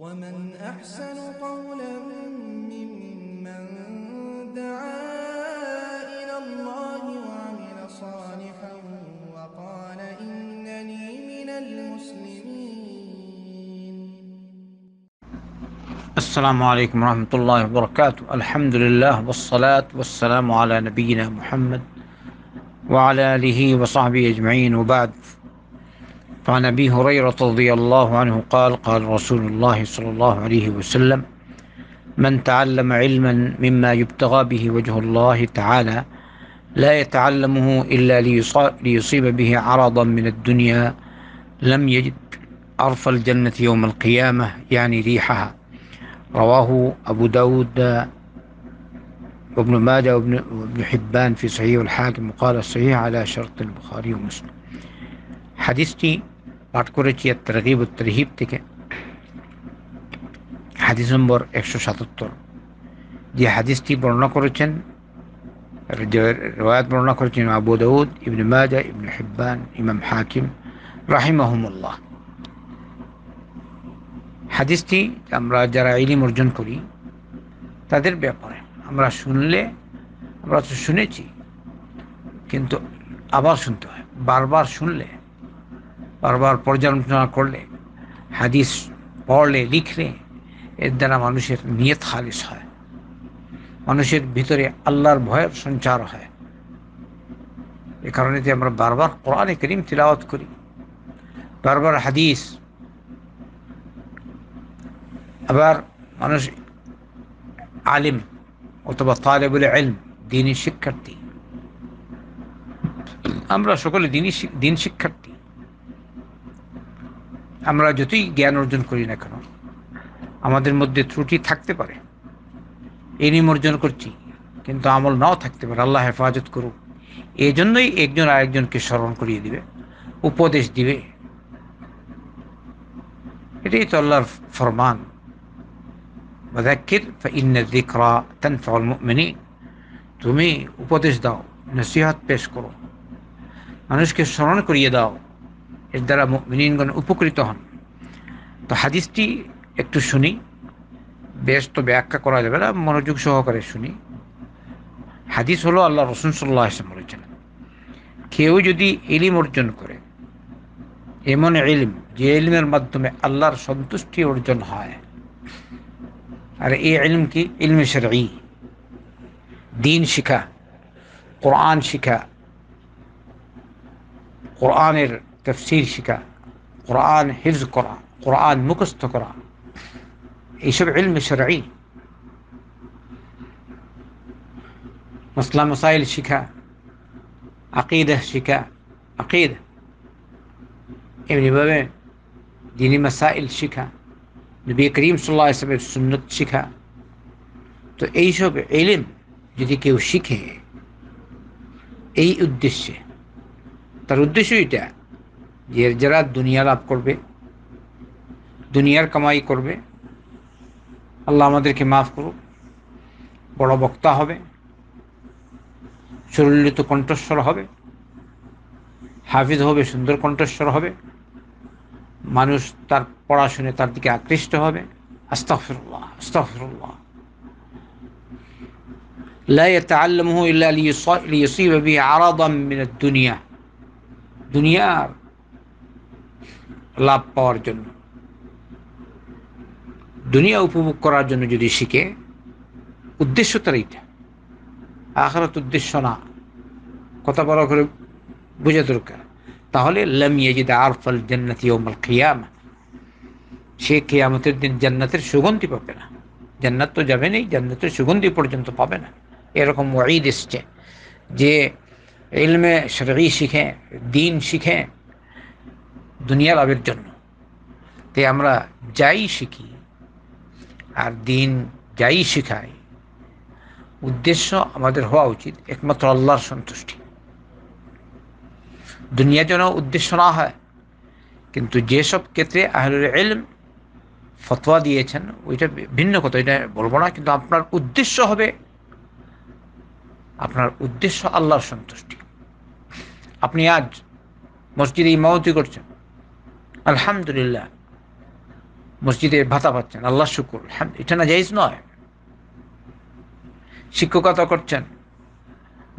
ومن أحسن قولا ممن دعا إلى الله وعمل صالحا وقال إنني من المسلمين السلام عليكم ورحمة الله وبركاته الحمد لله والصلاة والسلام على نبينا محمد وعلى آله وصحبه أجمعين وبعد وعن أبي هريرة رضي الله عنه قال قال رسول الله صلى الله عليه وسلم من تعلم علما مما يبتغى به وجه الله تعالى لا يتعلمه إلا ليصيب به عرضا من الدنيا لم يجد عرف الجنة يوم القيامة يعني ريحها رواه أبو داود وابن ماجه وابن حبان في صحيح الحاكم وقال الصحيح على شرط البخاري ومسلم حديثتي পাঠ করেছি তারগিব তরহিব থেকে হাদিস নম্বর একশো সাতাত্তর যে হাদিসটি বর্ণনা করেছেন রয়াত বর্ণনা করেছেন আবু দৌদ ইবন মাজা ইবন হেব্বান ইমাম হাকিম রাহিম আহমুল্লাহ হাদিসটি আমরা যারা ইলিম অর্জন করি তাদের ব্যাপারে আমরা শুনলে আমরা তো শুনেছি কিন্তু আবার শুনতে হয় বারবার শুনলে বারবার পর্যালোচনা করলে হাদিস পড়লে লিখলে এর দ্বারা মানুষের নিয়ত খালিস হয় মানুষের ভিতরে আল্লাহর ভয়ের সঞ্চার হয় এ কারণে যে আমরা বারবার কোরআনে করিম তিলাওয়াত করি বারবার হাদিস আবার মানুষ আলিম অথবা তালেবুল আলম দিনী শিক্ষার্থী আমরা সকলে দিনী দিন শিক্ষার্থী আমরা যতই জ্ঞান অর্জন করি না কেন আমাদের মধ্যে ত্রুটি থাকতে পারে এনিম অর্জন করছি কিন্তু আমল নাও থাকতে পারে আল্লাহ হেফাজত করুক এই জন্যই একজন আরেকজনকে স্মরণ করিয়ে দিবে উপদেশ দিবে এটাই তো আল্লাহর ফরমান বাদাকির মেনি তুমি উপদেশ দাও নসিহত পেশ করো মানুষকে স্মরণ করিয়ে দাও এর দ্বারা মিনীনগণ উপকৃত হন তো হাদিসটি একটু শুনি বেশ তো ব্যাখ্যা করা যাবে না মনোযোগ সহকারে শুনি হাদিস হলো আল্লাহ রসুন সাল্লাহ আসলাম বলেছেন কেউ যদি এলিম অর্জন করে এমন এলিম যে এলিমের মাধ্যমে আল্লাহর সন্তুষ্টি অর্জন হয় আর এই এলিম কি ইলমে শরঈ দিন শিখা কোরআন শিখা কোরআনের تفسير شكا قرآن حفظ قرآن قرآن مكست قرآن يشب علم شرعي مثلا مسائل شكا عقيدة شكا عقيدة ابن بابين ديني مسائل شكا نبي كريم صلى الله عليه وسلم سنة شكا تو এইসব علم جدي كيو শিখে اي উদ্দেশ্যে তার উদ্দেশ্য এটা যে যারা দুনিয়া লাভ করবে দুনিয়ার কামাই করবে আল্লাহ আমাদেরকে মাফ করুক বড় বক্তা হবে সুরল্লিত কণ্ঠস্বর হবে হাফিজ হবে সুন্দর কণ্ঠস্বর হবে মানুষ তার পড়াশুনে তার দিকে আকৃষ্ট হবে আস্তাফরুল্লাহ আস্তাফরুল্লাহ لا يتعلمه লাভ পাওয়ার জন্য দুনিয়া উপভোগ করার জন্য যদি শিখে উদ্দেশ্য তার এইটা আখরাত উদ্দেশ্য না কথা বড় করে বোঝা দরকার তাহলে যদি আর ফল জান্নাতি মাল কিয়ামা সে খেয়ামতের দিন জান্নাতের সুগন্ধি পাবে না জান্নাত তো যাবে নেই জান্নাতের সুগন্ধি পর্যন্ত পাবে না এরকম ওয়াইদ এসছে যে ইলমে শরী শিখে দিন শিখে দুনিয়া লাভের জন্য তাই আমরা যাই শিখি আর দিন যাই শেখাই উদ্দেশ্য আমাদের হওয়া উচিত একমাত্র আল্লাহর সন্তুষ্টি দুনিয়া যেন উদ্দেশ্য না হয় কিন্তু যেসব ক্ষেত্রে আহলুল এলম ফতোয়া দিয়েছেন ওইটা ভিন্ন কথা এটা বলবো না কিন্তু আপনার উদ্দেশ্য হবে আপনার উদ্দেশ্য আল্লাহর সন্তুষ্টি আপনি আজ মসজিদে ইমামতি করছেন আলহামদুলিল্লাহ মসজিদে ভাতা পাচ্ছেন আল্লাহ শুকুর এটা না জাইজ নয় শিক্ষকতা করছেন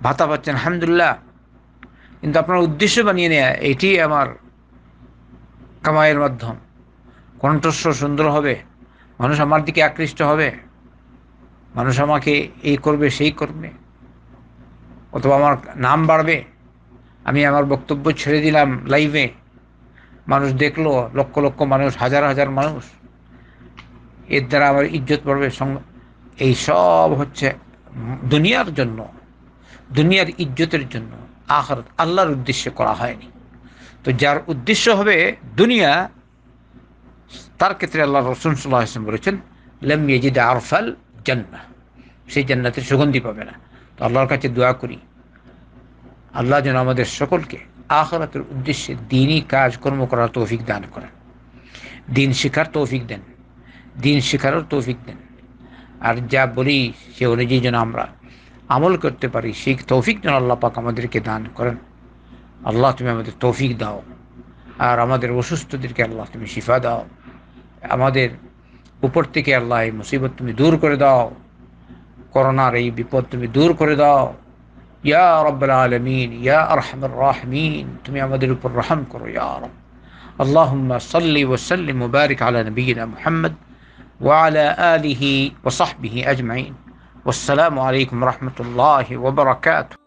ভাতা পাচ্ছেন আলহামদুলিল্লাহ কিন্তু আপনার উদ্দেশ্য বানিয়ে নেয় এটি আমার কামাইয়ের মাধ্যম কণ্ঠস্ব সুন্দর হবে মানুষ আমার দিকে আকৃষ্ট হবে মানুষ আমাকে এই করবে সেই করবে অথবা আমার নাম বাড়বে আমি আমার বক্তব্য ছেড়ে দিলাম লাইভে মানুষ দেখলো লক্ষ লক্ষ মানুষ হাজার হাজার মানুষ এর দ্বারা আমার ইজ্জত পড়বে এই সব হচ্ছে দুনিয়ার জন্য দুনিয়ার ইজ্জতের জন্য আখরত আল্লাহর উদ্দেশ্যে করা হয়নি তো যার উদ্দেশ্য হবে দুনিয়া তার ক্ষেত্রে আল্লাহ রসুন সাল্লাহ হাসান বলেছেন লেম আরফাল জান্না সেই জান্নাতের সুগন্ধি পাবে না তো আল্লাহর কাছে দোয়া করি আল্লাহ যেন আমাদের সকলকে আখরাতের উদ্দেশ্যে দিনই কাজকর্ম করার তৌফিক দান করেন দিন শেখার তৌফিক দেন দিন শেখারও তৌফিক দেন আর যা বলি সে অনুযায়ী যেন আমরা আমল করতে পারি সেই তৌফিক যেন আল্লাহ পাক আমাদেরকে দান করেন আল্লাহ তুমি আমাদের তৌফিক দাও আর আমাদের অসুস্থদেরকে আল্লাহ তুমি শিফা দাও আমাদের উপর থেকে আল্লাহ এই মুসিবত তুমি দূর করে দাও করোনার এই বিপদ তুমি দূর করে দাও يا رب العالمين يا أرحم الراحمين تم يا উপর رحمكم يا رب اللهم صل وسلم وبارك على نبينا محمد وعلى آله وصحبه أجمعين والسلام عليكم ورحمة الله وبركاته